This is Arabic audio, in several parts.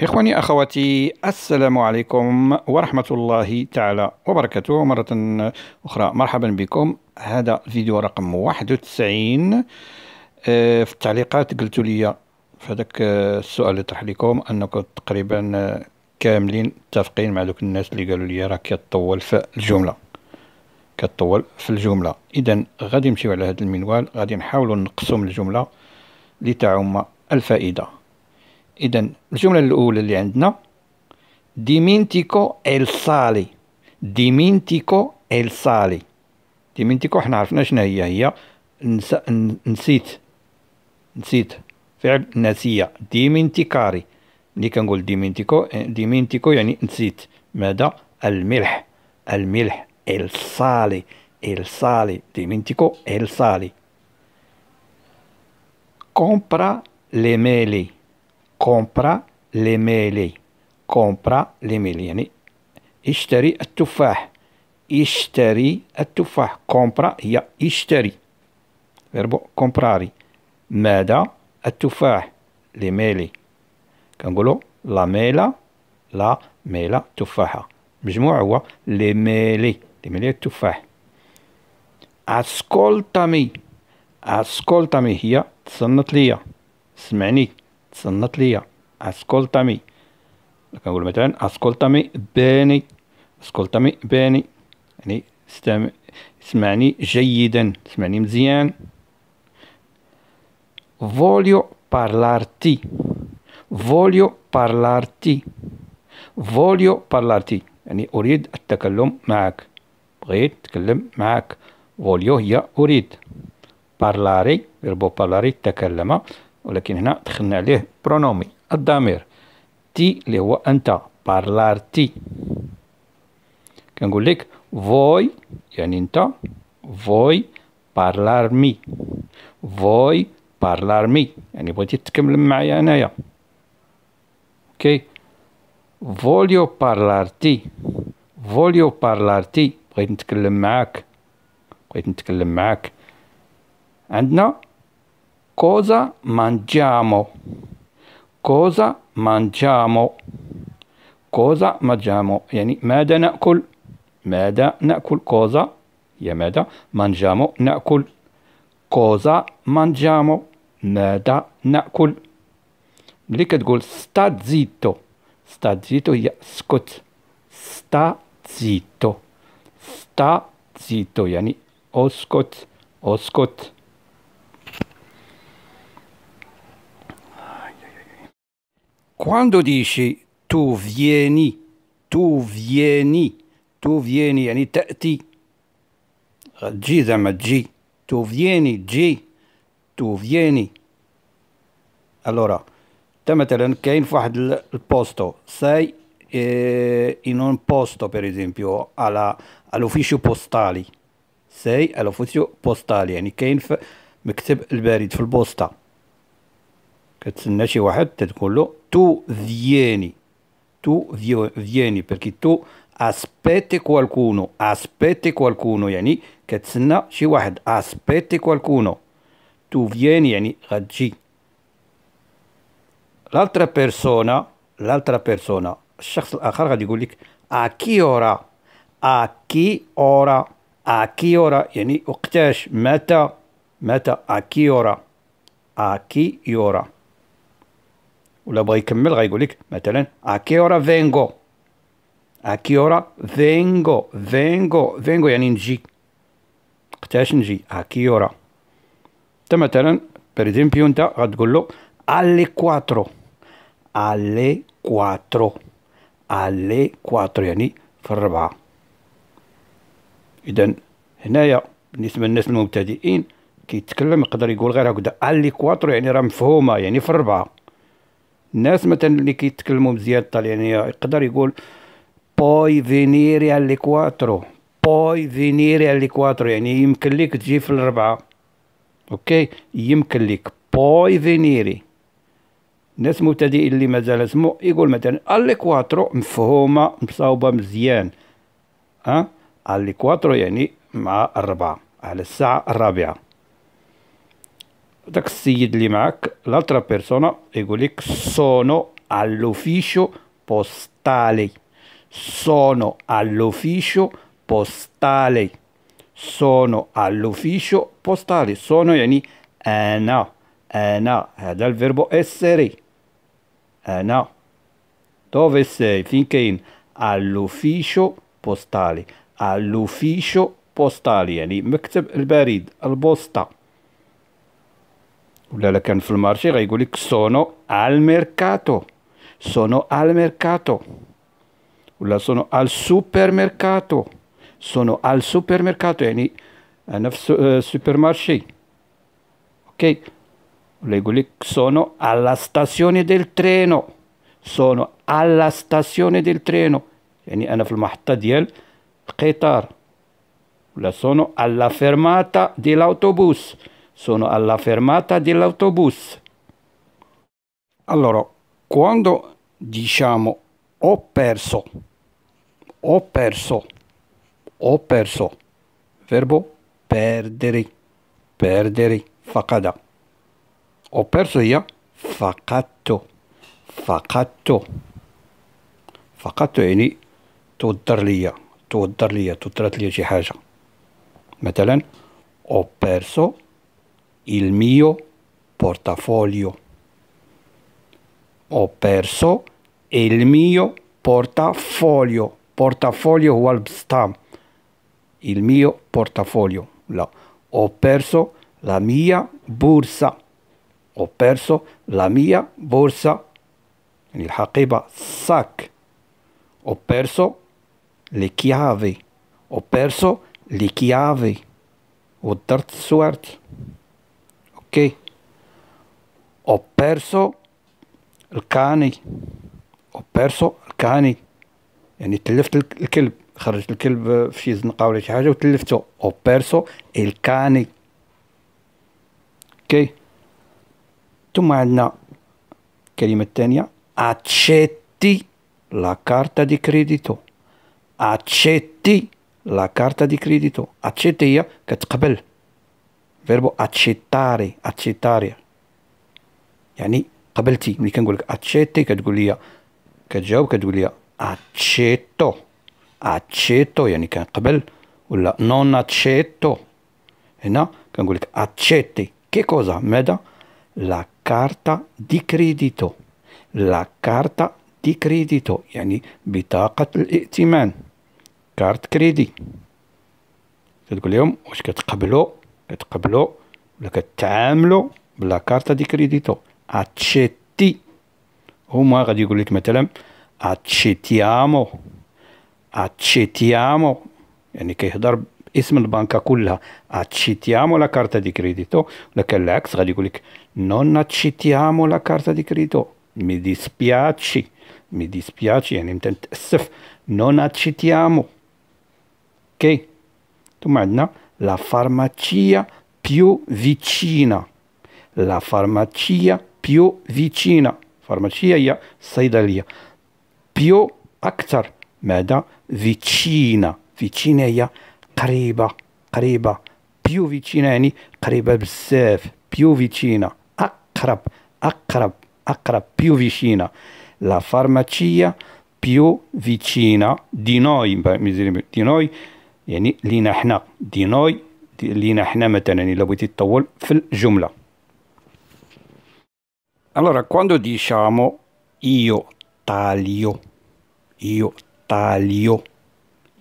إخواني أخواتي السلام عليكم ورحمة الله تعالى وبركاته مرة أخرى مرحبا بكم هذا الفيديو رقم 91 آه، في التعليقات قلتوا لي في هذاك آه، السؤال اللي طرح لكم أنكم تقريبا آه، كاملين متفقين مع دوك الناس اللي قالوا لي راه كطول في الجملة كتطول في الجملة إذا غادي نمشيو على هذا المنوال غادي نحاولوا نقسم الجملة لتعم الفائدة اذا الجمله الاولى اللي عندنا ديمينتيكو ال سالي ديمينتيكو ال سالي ديمينتيكو حنا عرفنا شنو هي هي نس... نسيت نسيت فعل نسيه ديمينتيكاري ملي كنقول ديمينتيكو ديمينتيكو يعني نسيت ماذا الملح الملح ال سالي ال سالي ديمينتيكو ال سالي كومبرا لي ميلي كومبرا لي ميلي كومبرا لي ميلي يعني اشتري التفاح اشتري التفاح كومبرا هي اشتري فيربو كومبراري ماذا التفاح لي ميلي كنقولوا لا ميلا لا ميلا تفاحة مجموع هو لي ميلي لي ميلي التفاح اسكولتامي اسكولتامي هي تصنت ليا سمعني صنط ليا اسكولتامي كنقول مثلا اسكولتامي باني اسكولتامي باني يعني استمع اسمعني جيدا اسمعني مزيان فوليو بارلارتي فوليو بارلارتي فوليو بارلارتي يعني اريد التكلم معك بغيت تكلم معك فوليو هي اريد بارلاري فيربو بارلاري تكلم ولكن هنا دخلنا عليه برونومي الضمير تي اللي هو انت بارلار تي كنقول لك فوي يعني انت فوي بارلار مي فوي بارلار مي يعني بغيتي تكمل معايا انايا اوكي فوليو بارلار تي فوليو بارلار تي بغيت نتكلم معاك بغيت نتكلم معاك عندنا Cosa mangiamo? Cosa mangiamo? Cosa mangiamo? يعني ماذا نأكل؟ ماذا نأكل؟ Cosa هي ماذا؟ mangiamo نأكل. Cosa mangiamo? ماذا نأكل؟ ملي كتقول sta zitto sta zitto هي scot. sta zitto sta zitto يعني oscot. Oscot. Quando dici tu vieni, tu vieni, tu vieni, يعني G تجي زعما تجي tu vieni, جي tu vieni. Allora, te مثلا كاين في واحد البوستو sei eh, in un posto per esempio alla, all'ufficio postale, sei all'ufficio postale, يعني كاين في il البريد في posto. كتسنى شي واحد تتقول له tu vieni tu vieni perché tu aspetti qualcuno aspetti qualcuno يعني كتسنى شي واحد aspetti qualcuno tu vieni يعني غتجي l'altra persona l'altra persona الشخص الاخر غادي يقول لك a chi ora a chi ora a chi ora يعني وقتاش متى متى a chi ora a chi ora ولا بغى يكمل غيقول لك مثلا اكيورا فينغو اكيورا فينغو فينغو فينغو يعني نجي قتاش نجي اكيورا انت مثلا بير ايزيمبيو انت غتقول له الي كواترو الي كواترو الي كواترو يعني في الربعه اذا هنايا بالنسبه للناس المبتدئين كيتكلم يقدر يقول غير هكذا الي كواترو يعني راه مفهومه يعني في الربعه الناس مثلا اللي كيتكلموا مزيان الطليانيه يقدر يقول بوي فينيري على كواترو بوي فينيري على كواترو يعني يمكن لك تجي في الربعه اوكي يمكن لك بوي فينيري الناس مبتدئين اللي مازال اسمو يقول مثلا كواترو مفهومه مصاوبه مزيان ها أه؟ كواترو يعني مع الربعه على الساعه الرابعه dov'è sigli mac, l'altra persona e egolik sono all'ufficio postale. Sono all'ufficio postale. Sono all'ufficio postale. Sono yani ana. Eh, ana, eh, eh, dal verbo essere. Ana. Dove sei? Finché in all'ufficio postale. All'ufficio postale يعني مكتب البريد البوسطة ولا can كان في المارشي sono al mercato sono al mercato ولا sono al supermercato sono al supermercato يعني انا في السوبر مارشي اوكي sono alla stazione del treno sono alla stazione del treno يعني انا في diel ديال القطار sono alla fermata dell'autobus sono alla fermata dell'autobus. Allora, quando diciamo ho perso, ho perso, ho perso, verbo perdere, perdere, facada. Ho perso io, facatto, facatto. Facatto يعني تودر ليا تودر ليا تودرت ليا شي حاجة مثلا ho perso il mio portafoglio. Ho perso il mio portafoglio. Portafoglio uguale Il mio portafoglio. No. Ho perso la mia borsa. Ho perso la mia borsa. Il haqiba sac. Ho perso le chiavi. Ho perso le chiavi. Ho terzo suerte. perché ho perso il cani ho perso الكاني يعني تلفت الكلب خرجت الكلب في شي زنقه ولا شي حاجه وتلفته او بيرسو الكاني كي ثم عندنا الكلمه الثانيه اتشيتي لا كارتا دي كريديتو اتشيتي لا كارتا دي كريديتو اتشيتي هي كتقبل فيربو اتشيتاري اتشيتاري يعني قبلتي ملي كنقول لك اتشيتي كتقول لي كتجاوب كتقول لي اتشيتو اتشيتو يعني كان قبل ولا نون اتشيتو هنا كنقول لك اتشيتي كي كوزا ماذا لا كارتا دي كريديتو لا كارتا دي كريديتو يعني بطاقة الائتمان كارت كريدي تقول لهم واش كتقبلوا كتقبلوا ولا كتعاملوا بلا كارتا دي كريديتو اتشيتي هما غادي يقول لك مثلا اتشيتيامو اتشيتيامو يعني كيهضر باسم البنكة كلها اتشيتيامو لا كارتا دي كريديتو لكن العكس غادي يقول لك نون اتشيتيامو لا كارتا دي كريديتو مي ديسبياتشي مي ديسبياتشي يعني متى نتأسف نون اتشيتيامو اوكي ثم عندنا la farmacia più vicina. La farmacia più vicina. Farmacia هي الصيدلية. più أكثر ماذا؟ vicina. vicina هي قريبة قريبة. più vicina ni قريبة بزاف. più vicina. Akrab. Akrab. أقرب più vicina. La farmacia più vicina di noi, di noi يعني لينا حنا دينوي لينا حنا مثلا الا بغيتي تطول في الجمله allora quando diciamo io taglio io taglio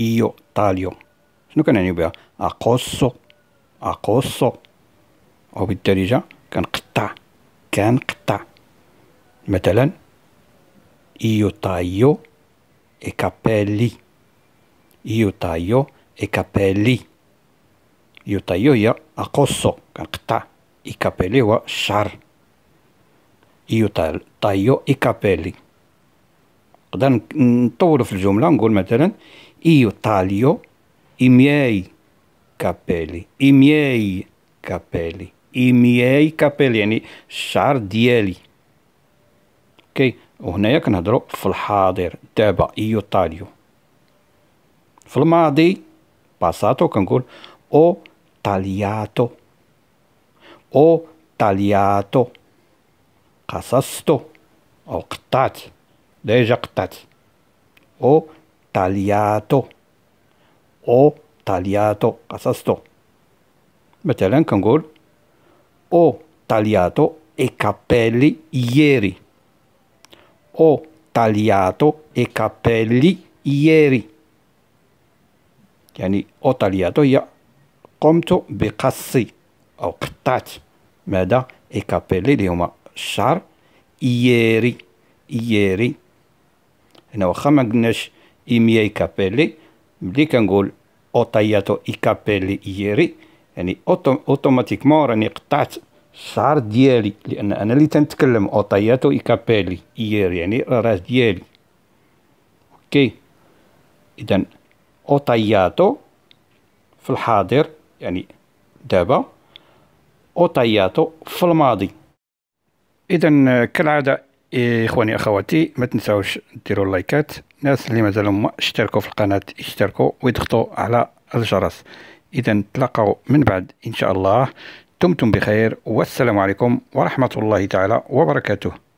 io taglio شنو كنعنيو بها اقص اقص او بالدارجه كنقطع كنقطع مثلا io taglio i e capelli io taglio اي كابيلي يوطيو هي أقصو كنقطع اي كابيلي هو الشعر يوطال طايو اي كابيلي نقدر نطولو في الجملة نقول مثلا ايو طاليو اي مياي كابيلي اي مياي كابيلي اي مياي كابيلي يعني الشعر ديالي اوكي وهنايا كنهضروا في الحاضر دابا ايطاليو في الماضي passato ancora ho tagliato ho tagliato casasto, o قطعت deja قطعت ho tagliato ho tagliato قصصت مثلا كنقول ho tagliato i capelli ieri ho tagliato i capelli ieri يعني أوطالياتو قمت بقص أو قطعت ماذا إيكابيلي اللي هما الشعر إييري إييري هنا واخا ما قلناش إيميا إيكابيلي ملي كنقول أوطاياتو إيكابيلي إييري يعني أوتوماتيكمون راني قطعت الشعر ديالي لأن أنا اللي تنتكلم أوطاياتو إيكابيلي إييري يعني راه ديالي أوكي إذا أوطياتو في الحاضر يعني دابا أوطياتو في الماضي إذا كالعادة إخواني أخواتي ما تنساوش ديروا اللايكات الناس اللي مازال ما اشتركوا في القناة اشتركوا ويضغطوا على الجرس إذا تلقوا من بعد إن شاء الله دمتم بخير والسلام عليكم ورحمة الله تعالى وبركاته